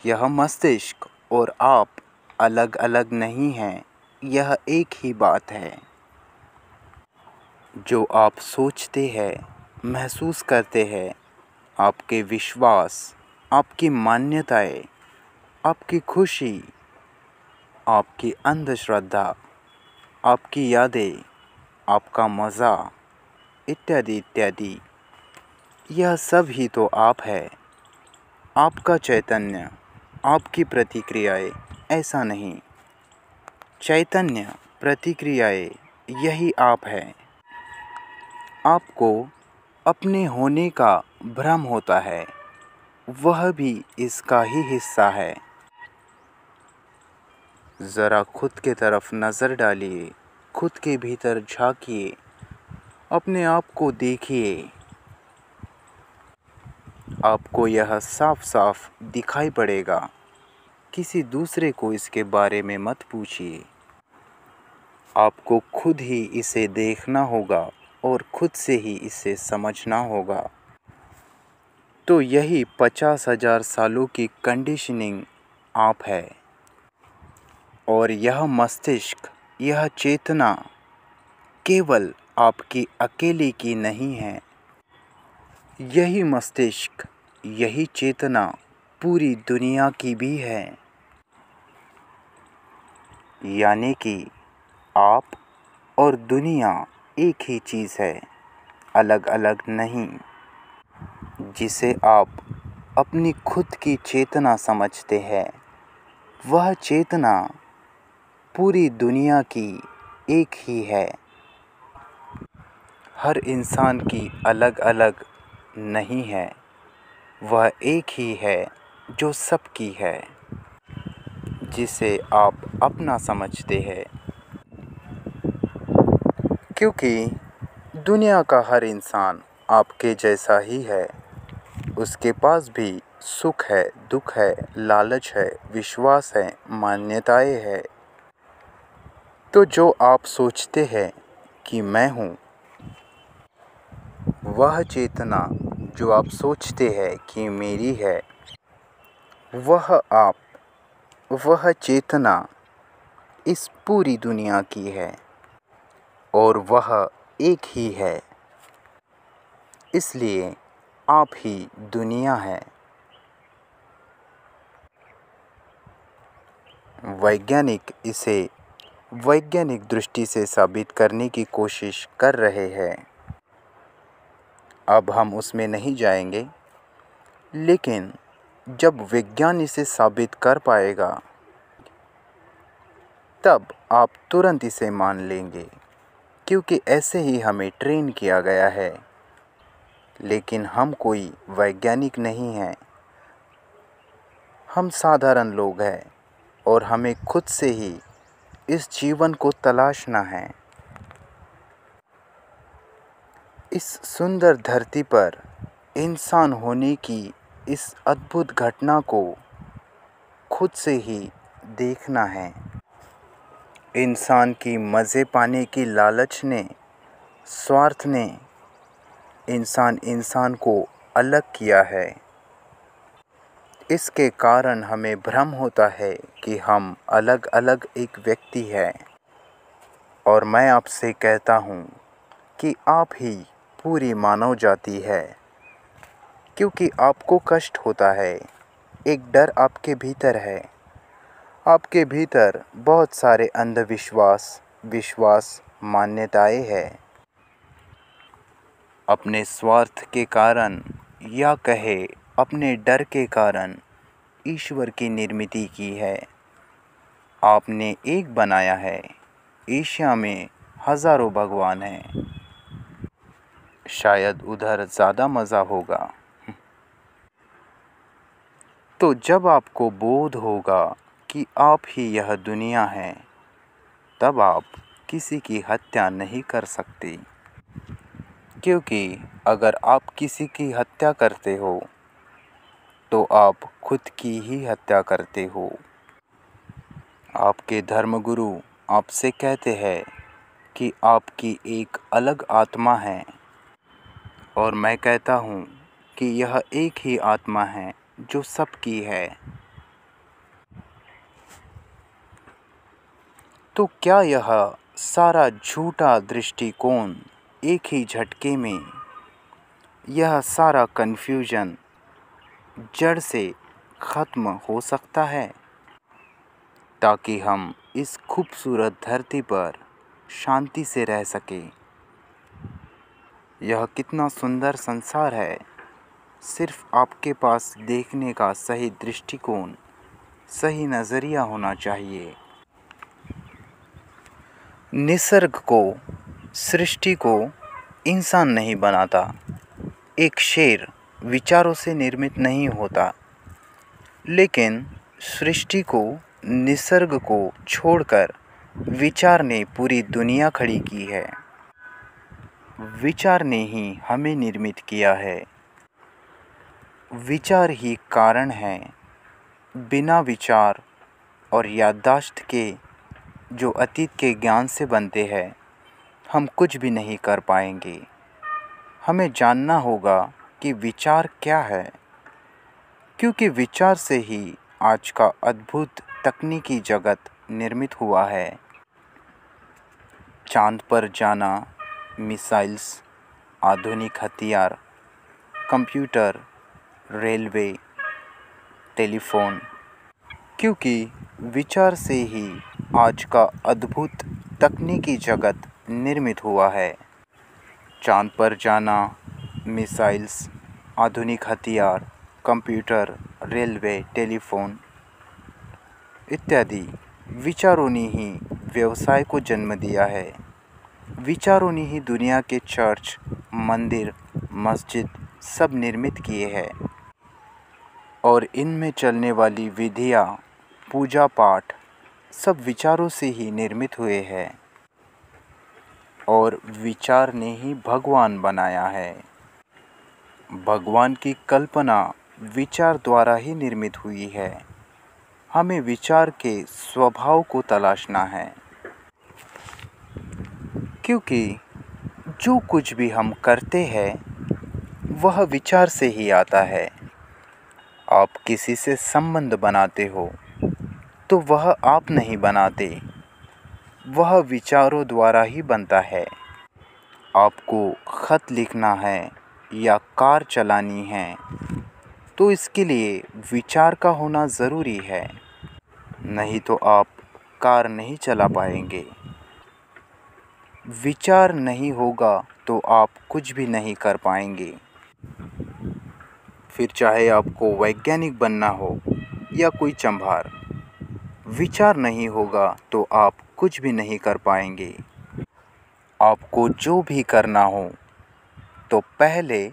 यह मस्तिष्क और आप अलग अलग नहीं हैं यह एक ही बात है जो आप सोचते हैं महसूस करते हैं आपके विश्वास आपकी मान्यताएं, आपकी खुशी आपकी अंधश्रद्धा आपकी यादें आपका मज़ा इत्यादि इत्यादि यह सब ही तो आप है आपका चैतन्य आपकी प्रतिक्रियाएं ऐसा नहीं चैतन्य प्रतिक्रियाएं यही आप है आपको अपने होने का भ्रम होता है वह भी इसका ही हिस्सा है ज़रा खुद के तरफ नज़र डालिए खुद के भीतर झांकिए अपने आप को देखिए आपको यह साफ साफ दिखाई पड़ेगा किसी दूसरे को इसके बारे में मत पूछिए आपको खुद ही इसे देखना होगा और खुद से ही इसे समझना होगा तो यही पचास हज़ार सालों की कंडीशनिंग आप है और यह मस्तिष्क यह चेतना केवल आपकी अकेले की नहीं है यही मस्तिष्क यही चेतना पूरी दुनिया की भी है यानी कि आप और दुनिया एक ही चीज़ है अलग अलग नहीं जिसे आप अपनी खुद की चेतना समझते हैं वह चेतना पूरी दुनिया की एक ही है हर इंसान की अलग अलग नहीं है वह एक ही है जो सबकी है जिसे आप अपना समझते हैं क्योंकि दुनिया का हर इंसान आपके जैसा ही है उसके पास भी सुख है दुख है लालच है विश्वास है मान्यताएं है तो जो आप सोचते हैं कि मैं हूँ वह चेतना जो आप सोचते हैं कि मेरी है वह आप वह चेतना इस पूरी दुनिया की है और वह एक ही है इसलिए आप ही दुनिया है वैज्ञानिक इसे वैज्ञानिक दृष्टि से साबित करने की कोशिश कर रहे हैं अब हम उसमें नहीं जाएंगे लेकिन जब विज्ञान इसे साबित कर पाएगा तब आप तुरंत इसे मान लेंगे क्योंकि ऐसे ही हमें ट्रेन किया गया है लेकिन हम कोई वैज्ञानिक नहीं हैं हम साधारण लोग हैं और हमें खुद से ही इस जीवन को तलाशना है इस सुंदर धरती पर इंसान होने की इस अद्भुत घटना को खुद से ही देखना है इंसान की मज़े पाने की लालच ने स्वार्थ ने इंसान इंसान को अलग किया है इसके कारण हमें भ्रम होता है कि हम अलग अलग एक व्यक्ति हैं और मैं आपसे कहता हूँ कि आप ही पूरी मानव जाति है क्योंकि आपको कष्ट होता है एक डर आपके भीतर है आपके भीतर बहुत सारे अंधविश्वास विश्वास मान्यताएं हैं अपने स्वार्थ के कारण या कहे अपने डर के कारण ईश्वर की निर्मित की है आपने एक बनाया है एशिया में हज़ारों भगवान हैं शायद उधर ज़्यादा मज़ा होगा तो जब आपको बोध होगा कि आप ही यह दुनिया है तब आप किसी की हत्या नहीं कर सकते क्योंकि अगर आप किसी की हत्या करते हो तो आप खुद की ही हत्या करते हो आपके धर्मगुरु आपसे कहते हैं कि आपकी एक अलग आत्मा है और मैं कहता हूँ कि यह एक ही आत्मा है जो सबकी है तो क्या यह सारा झूठा दृष्टिकोण एक ही झटके में यह सारा कन्फ्यूजन जड़ से ख़त्म हो सकता है ताकि हम इस खूबसूरत धरती पर शांति से रह सकें यह कितना सुंदर संसार है सिर्फ आपके पास देखने का सही दृष्टिकोण सही नज़रिया होना चाहिए निसर्ग को सृष्टि को इंसान नहीं बनाता एक शेर विचारों से निर्मित नहीं होता लेकिन सृष्टि को निसर्ग को छोड़कर विचार ने पूरी दुनिया खड़ी की है विचार ने ही हमें निर्मित किया है विचार ही कारण है बिना विचार और याददाश्त के जो अतीत के ज्ञान से बनते हैं हम कुछ भी नहीं कर पाएंगे हमें जानना होगा कि विचार क्या है क्योंकि विचार से ही आज का अद्भुत तकनीकी जगत निर्मित हुआ है चांद पर जाना मिसाइल्स आधुनिक हथियार कंप्यूटर रेलवे टेलीफोन क्योंकि विचार से ही आज का अद्भुत तकनीकी जगत निर्मित हुआ है चांद पर जाना मिसाइल्स आधुनिक हथियार कंप्यूटर रेलवे टेलीफोन इत्यादि विचारों ने ही व्यवसाय को जन्म दिया है विचारों ने ही दुनिया के चर्च मंदिर मस्जिद सब निर्मित किए हैं और इनमें चलने वाली विधियाँ पूजा पाठ सब विचारों से ही निर्मित हुए हैं और विचार ने ही भगवान बनाया है भगवान की कल्पना विचार द्वारा ही निर्मित हुई है हमें विचार के स्वभाव को तलाशना है क्योंकि जो कुछ भी हम करते हैं वह विचार से ही आता है आप किसी से संबंध बनाते हो तो वह आप नहीं बनाते वह विचारों द्वारा ही बनता है आपको ख़त लिखना है या कार चलानी है तो इसके लिए विचार का होना ज़रूरी है नहीं तो आप कार नहीं चला पाएंगे विचार नहीं होगा तो आप कुछ भी नहीं कर पाएंगे फिर चाहे आपको वैज्ञानिक बनना हो या कोई चंभार विचार नहीं होगा तो आप कुछ भी नहीं कर पाएंगे आपको जो भी करना हो तो पहले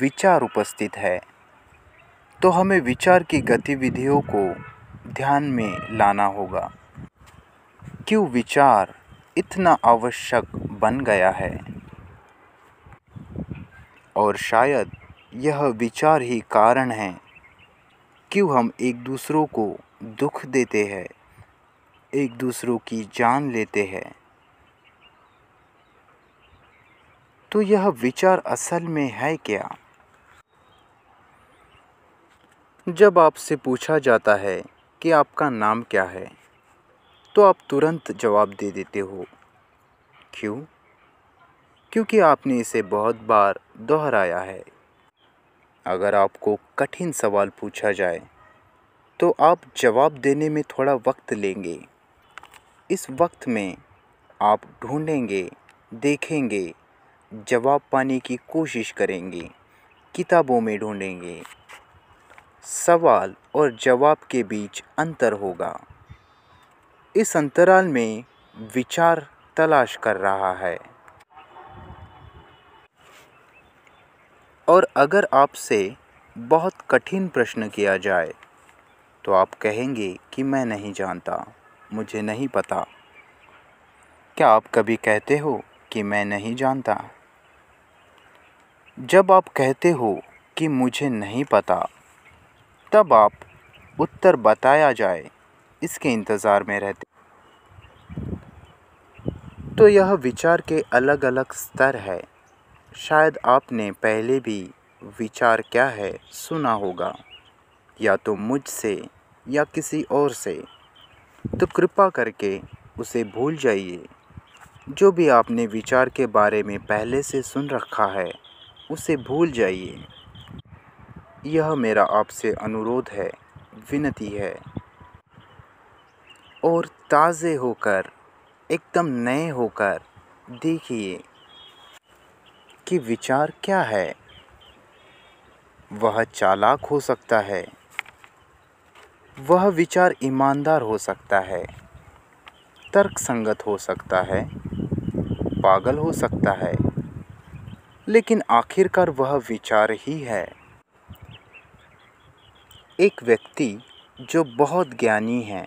विचार उपस्थित है तो हमें विचार की गतिविधियों को ध्यान में लाना होगा क्यों विचार इतना आवश्यक बन गया है और शायद यह विचार ही कारण है क्यों हम एक दूसरों को दुख देते हैं एक दूसरों की जान लेते हैं तो यह विचार असल में है क्या जब आपसे पूछा जाता है कि आपका नाम क्या है तो आप तुरंत जवाब दे देते हो क्यों क्योंकि आपने इसे बहुत बार दोहराया है अगर आपको कठिन सवाल पूछा जाए तो आप जवाब देने में थोड़ा वक्त लेंगे इस वक्त में आप ढूंढेंगे देखेंगे जवाब पाने की कोशिश करेंगे किताबों में ढूंढेंगे सवाल और जवाब के बीच अंतर होगा इस अंतराल में विचार तलाश कर रहा है और अगर आपसे बहुत कठिन प्रश्न किया जाए तो आप कहेंगे कि मैं नहीं जानता मुझे नहीं पता क्या आप कभी कहते हो कि मैं नहीं जानता जब आप कहते हो कि मुझे नहीं पता तब आप उत्तर बताया जाए इसके इंतज़ार में रहते तो यह विचार के अलग अलग स्तर है शायद आपने पहले भी विचार क्या है सुना होगा या तो मुझसे या किसी और से तो कृपा करके उसे भूल जाइए जो भी आपने विचार के बारे में पहले से सुन रखा है उसे भूल जाइए यह मेरा आपसे अनुरोध है विनती है और ताज़े होकर एकदम नए होकर देखिए कि विचार क्या है वह चालाक हो सकता है वह विचार ईमानदार हो सकता है तर्क संगत हो सकता है पागल हो सकता है लेकिन आखिरकार वह विचार ही है एक व्यक्ति जो बहुत ज्ञानी है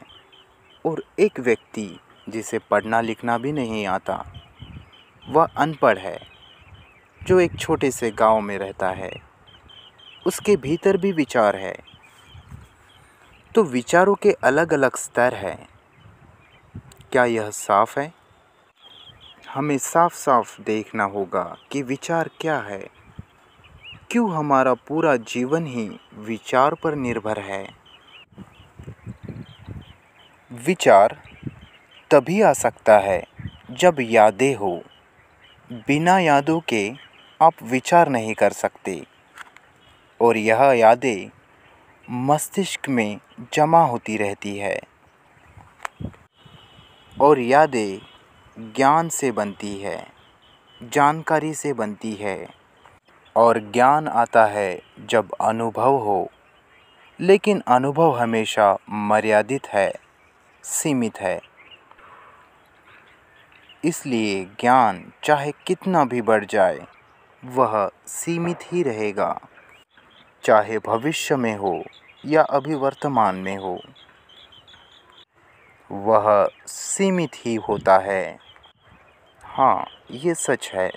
और एक व्यक्ति जिसे पढ़ना लिखना भी नहीं आता वह अनपढ़ है जो एक छोटे से गांव में रहता है उसके भीतर भी विचार है तो विचारों के अलग अलग स्तर हैं क्या यह साफ है हमें साफ साफ देखना होगा कि विचार क्या है क्यों हमारा पूरा जीवन ही विचार पर निर्भर है विचार तभी आ सकता है जब यादें हो बिना यादों के आप विचार नहीं कर सकते और यह यादें मस्तिष्क में जमा होती रहती है और यादें ज्ञान से बनती है जानकारी से बनती है और ज्ञान आता है जब अनुभव हो लेकिन अनुभव हमेशा मर्यादित है सीमित है इसलिए ज्ञान चाहे कितना भी बढ़ जाए वह सीमित ही रहेगा चाहे भविष्य में हो या अभी वर्तमान में हो वह सीमित ही होता है हाँ ये सच है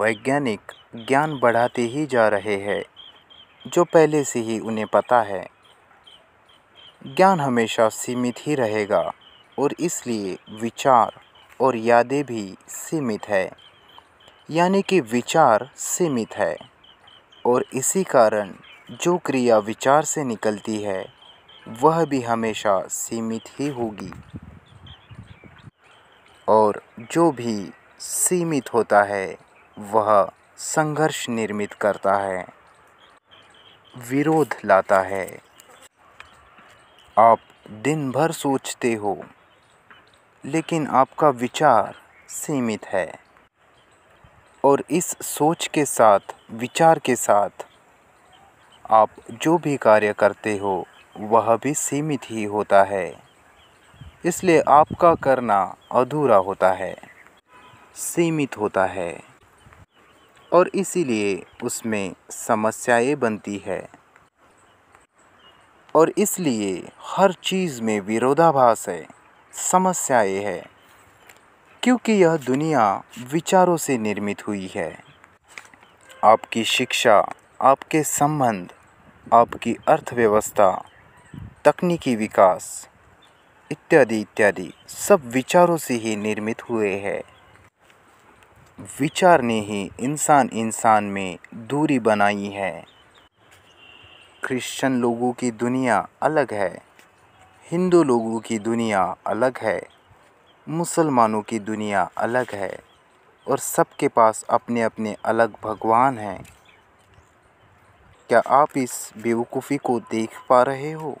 वैज्ञानिक ज्ञान बढ़ाते ही जा रहे हैं जो पहले से ही उन्हें पता है ज्ञान हमेशा सीमित ही रहेगा और इसलिए विचार और यादें भी सीमित है यानी कि विचार सीमित है और इसी कारण जो क्रिया विचार से निकलती है वह भी हमेशा सीमित ही होगी और जो भी सीमित होता है वह संघर्ष निर्मित करता है विरोध लाता है आप दिन भर सोचते हो लेकिन आपका विचार सीमित है और इस सोच के साथ विचार के साथ आप जो भी कार्य करते हो वह भी सीमित ही होता है इसलिए आपका करना अधूरा होता है सीमित होता है और इसीलिए उसमें समस्याएं बनती है और इसलिए हर चीज़ में विरोधाभास है समस्या हैं है क्योंकि यह दुनिया विचारों से निर्मित हुई है आपकी शिक्षा आपके संबंध आपकी अर्थव्यवस्था तकनीकी विकास इत्यादि इत्यादि सब विचारों से ही निर्मित हुए हैं विचार ने ही इंसान इंसान में दूरी बनाई है क्रिश्चियन लोगों की दुनिया अलग है हिंदू लोगों की दुनिया अलग है मुसलमानों की दुनिया अलग है और सबके पास अपने अपने अलग भगवान हैं क्या आप इस बेवकूफ़ी को देख पा रहे हो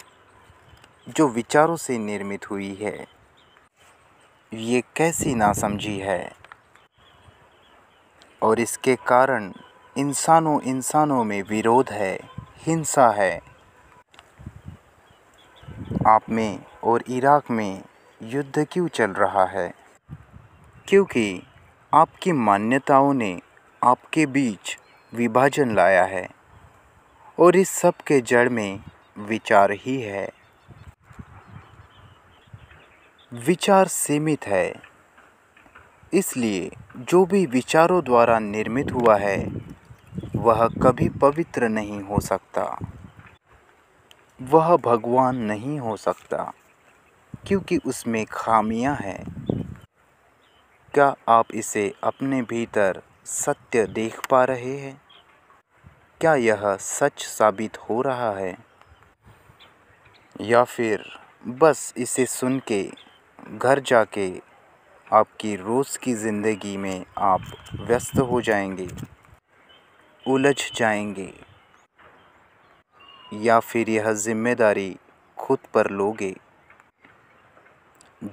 जो विचारों से निर्मित हुई है ये कैसी नासमझी है और इसके कारण इंसानों इंसानों में विरोध है हिंसा है आप में और इराक़ में युद्ध क्यों चल रहा है क्योंकि आपकी मान्यताओं ने आपके बीच विभाजन लाया है और इस सब के जड़ में विचार ही है विचार सीमित है इसलिए जो भी विचारों द्वारा निर्मित हुआ है वह कभी पवित्र नहीं हो सकता वह भगवान नहीं हो सकता क्योंकि उसमें खामियां हैं क्या आप इसे अपने भीतर सत्य देख पा रहे हैं क्या यह सच साबित हो रहा है या फिर बस इसे सुन के घर जाके आपकी रोज़ की ज़िंदगी में आप व्यस्त हो जाएंगे उलझ जाएंगे या फिर यह जिम्मेदारी खुद पर लोगे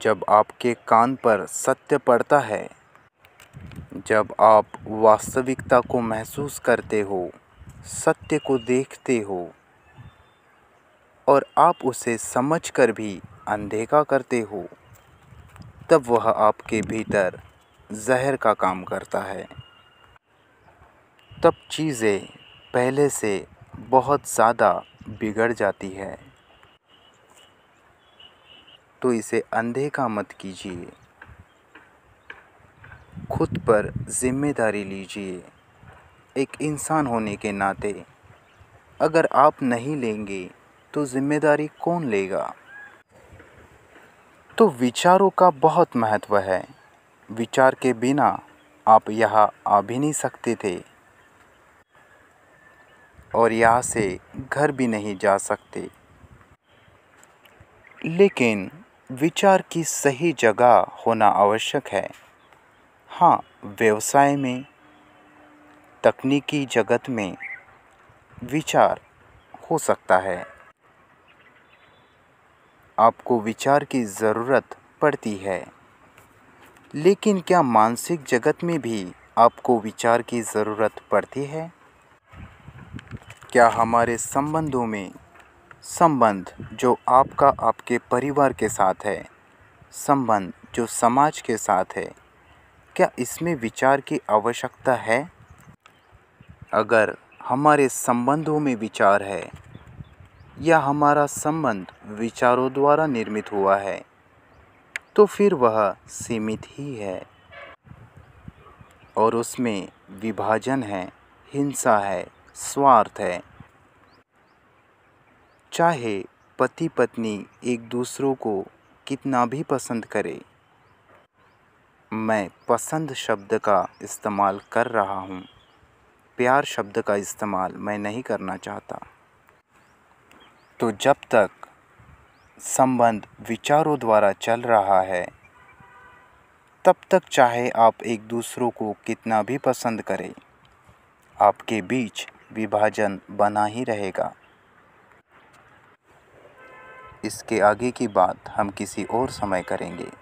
जब आपके कान पर सत्य पड़ता है जब आप वास्तविकता को महसूस करते हो सत्य को देखते हो और आप उसे समझकर भी अनदेखा करते हो तब वह आपके भीतर जहर का काम करता है तब चीज़ें पहले से बहुत ज़्यादा बिगड़ जाती है तो इसे अंधे का मत कीजिए खुद पर जिम्मेदारी लीजिए एक इंसान होने के नाते अगर आप नहीं लेंगे तो जिम्मेदारी कौन लेगा तो विचारों का बहुत महत्व है विचार के बिना आप यहाँ आ भी नहीं सकते थे और यहाँ से घर भी नहीं जा सकते लेकिन विचार की सही जगह होना आवश्यक है हाँ व्यवसाय में तकनीकी जगत में विचार हो सकता है आपको विचार की ज़रूरत पड़ती है लेकिन क्या मानसिक जगत में भी आपको विचार की ज़रूरत पड़ती है क्या हमारे संबंधों में संबंध जो आपका आपके परिवार के साथ है संबंध जो समाज के साथ है क्या इसमें विचार की आवश्यकता है अगर हमारे संबंधों में विचार है या हमारा संबंध विचारों द्वारा निर्मित हुआ है तो फिर वह सीमित ही है और उसमें विभाजन है हिंसा है स्वार्थ है चाहे पति पत्नी एक दूसरों को कितना भी पसंद करे मैं पसंद शब्द का इस्तेमाल कर रहा हूँ प्यार शब्द का इस्तेमाल मैं नहीं करना चाहता तो जब तक संबंध विचारों द्वारा चल रहा है तब तक चाहे आप एक दूसरों को कितना भी पसंद करें आपके बीच विभाजन बना ही रहेगा इसके आगे की बात हम किसी और समय करेंगे